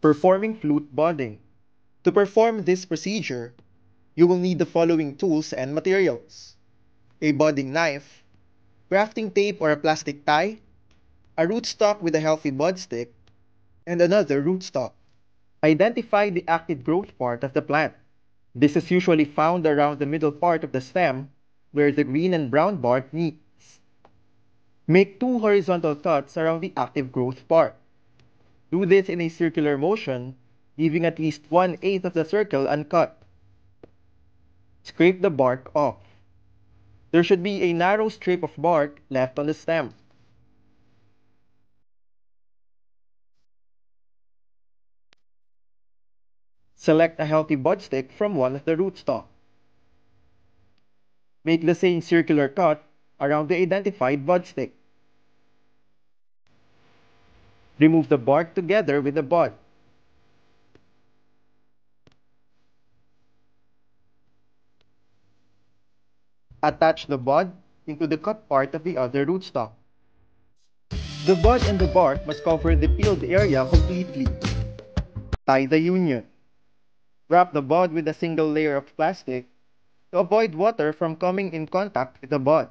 Performing flute bonding. To perform this procedure, you will need the following tools and materials. A bonding knife, grafting tape or a plastic tie, a rootstock with a healthy bud stick, and another rootstock. Identify the active growth part of the plant. This is usually found around the middle part of the stem where the green and brown bark meets. Make two horizontal cuts around the active growth part. Do this in a circular motion, leaving at least one eighth of the circle uncut. Scrape the bark off. There should be a narrow strip of bark left on the stem. Select a healthy bud stick from one of the rootstock. Make the same circular cut around the identified bud stick. Remove the bark together with the bud. Attach the bud into the cut part of the other rootstock. The bud and the bark must cover the peeled area completely. Tie the union. Wrap the bud with a single layer of plastic to avoid water from coming in contact with the bud.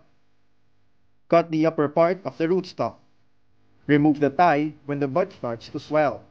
Cut the upper part of the rootstock. Remove the tie when the bud starts to swell.